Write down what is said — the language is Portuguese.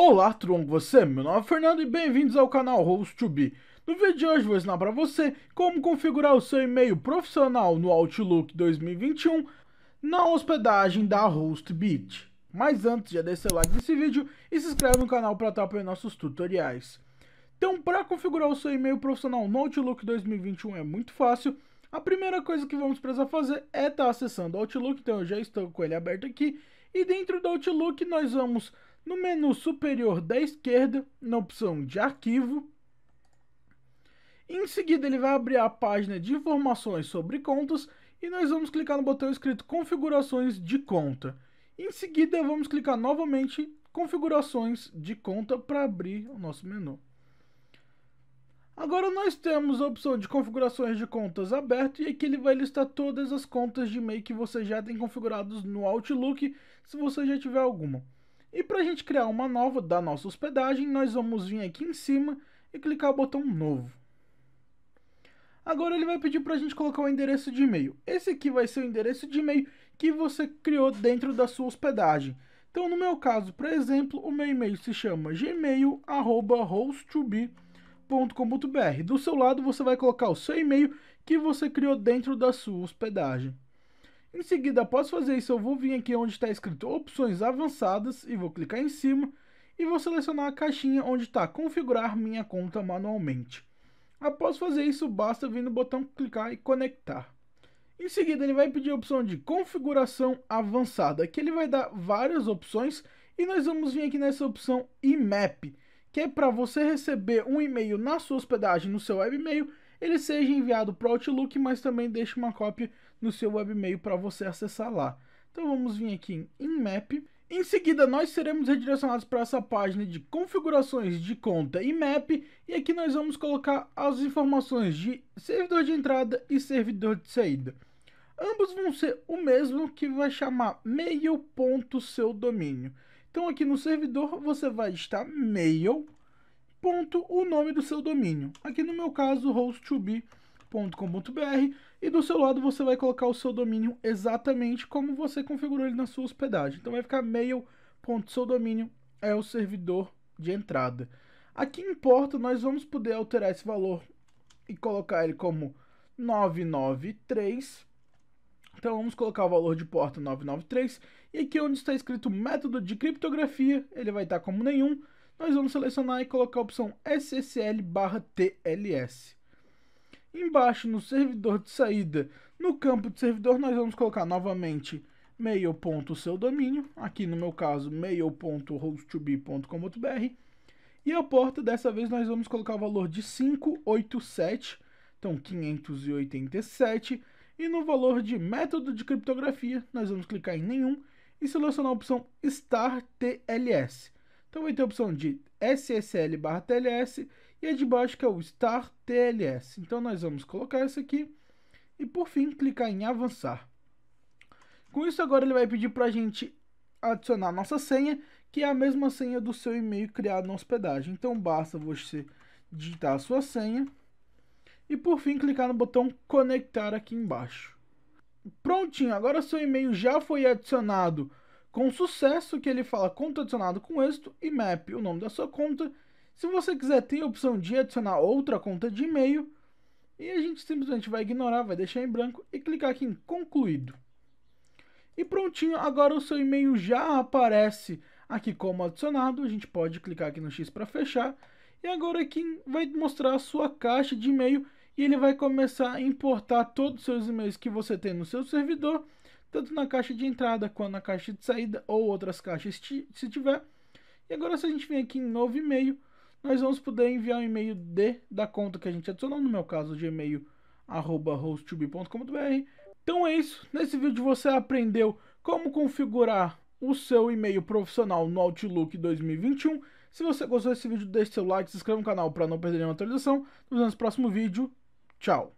Olá, Tron, você? É? Meu nome é Fernando e bem-vindos ao canal Host2B. No vídeo de hoje vou ensinar para você como configurar o seu e-mail profissional no Outlook 2021 na hospedagem da HostBit. Mas antes, já deixa seu like nesse vídeo e se inscreve no canal para estar apoiando nossos tutoriais. Então, para configurar o seu e-mail profissional no Outlook 2021 é muito fácil. A primeira coisa que vamos precisar fazer é estar tá acessando o Outlook, então eu já estou com ele aberto aqui. E dentro do Outlook nós vamos no menu superior da esquerda, na opção de arquivo, em seguida ele vai abrir a página de informações sobre contas e nós vamos clicar no botão escrito configurações de conta. Em seguida vamos clicar novamente configurações de conta para abrir o nosso menu. Agora nós temos a opção de configurações de contas aberto e aqui ele vai listar todas as contas de e-mail que você já tem configurados no Outlook, se você já tiver alguma. E para a gente criar uma nova da nossa hospedagem, nós vamos vir aqui em cima e clicar o botão novo. Agora ele vai pedir para a gente colocar o endereço de e-mail. Esse aqui vai ser o endereço de e-mail que você criou dentro da sua hospedagem. Então, no meu caso, por exemplo, o meu e-mail se chama gmailhost Do seu lado, você vai colocar o seu e-mail que você criou dentro da sua hospedagem. Em seguida, após fazer isso, eu vou vir aqui onde está escrito opções avançadas e vou clicar em cima e vou selecionar a caixinha onde está configurar minha conta manualmente. Após fazer isso, basta vir no botão clicar e conectar. Em seguida, ele vai pedir a opção de configuração avançada, que ele vai dar várias opções e nós vamos vir aqui nessa opção IMAP, que é para você receber um e-mail na sua hospedagem no seu e-mail ele seja enviado para o Outlook, mas também deixe uma cópia no seu webmail para você acessar lá. Então vamos vir aqui em IMAP. Em seguida, nós seremos redirecionados para essa página de configurações de conta e map, e aqui nós vamos colocar as informações de servidor de entrada e servidor de saída. Ambos vão ser o mesmo que vai chamar seu domínio. Então aqui no servidor você vai estar mail ponto o nome do seu domínio. Aqui no meu caso, host2b.com.br e do seu lado você vai colocar o seu domínio exatamente como você configurou ele na sua hospedagem. Então vai ficar domínio é o servidor de entrada. Aqui em porta nós vamos poder alterar esse valor e colocar ele como 993. Então vamos colocar o valor de porta 993 e aqui onde está escrito método de criptografia, ele vai estar como nenhum nós vamos selecionar e colocar a opção SSL barra TLS. Embaixo no servidor de saída, no campo de servidor, nós vamos colocar novamente mail.seudomínio, domínio, aqui no meu caso mailhost E a porta, dessa vez, nós vamos colocar o valor de 587, então 587. E no valor de método de criptografia, nós vamos clicar em nenhum e selecionar a opção start TLS. Então vai ter a opção de SSL barra TLS e a de baixo que é o Star TLS. Então nós vamos colocar essa aqui e por fim clicar em avançar. Com isso agora ele vai pedir para a gente adicionar a nossa senha, que é a mesma senha do seu e-mail criado na hospedagem. Então basta você digitar a sua senha e por fim clicar no botão conectar aqui embaixo. Prontinho, agora seu e-mail já foi adicionado com sucesso, que ele fala conta adicionado com êxito e map o nome da sua conta. Se você quiser, tem a opção de adicionar outra conta de e-mail e a gente simplesmente vai ignorar, vai deixar em branco e clicar aqui em concluído. E prontinho, agora o seu e-mail já aparece aqui como adicionado, a gente pode clicar aqui no X para fechar. E agora aqui vai mostrar a sua caixa de e-mail e ele vai começar a importar todos os seus e-mails que você tem no seu servidor tanto na caixa de entrada quanto na caixa de saída ou outras caixas se tiver. E agora se a gente vir aqui em novo e-mail, nós vamos poder enviar um e-mail de da conta que a gente adicionou, no meu caso de e-mail arroba hostube.com.br. Então é isso, nesse vídeo você aprendeu como configurar o seu e-mail profissional no Outlook 2021. Se você gostou desse vídeo, deixe seu like, se inscreva no canal para não perder nenhuma atualização. Nos vemos no próximo vídeo. Tchau!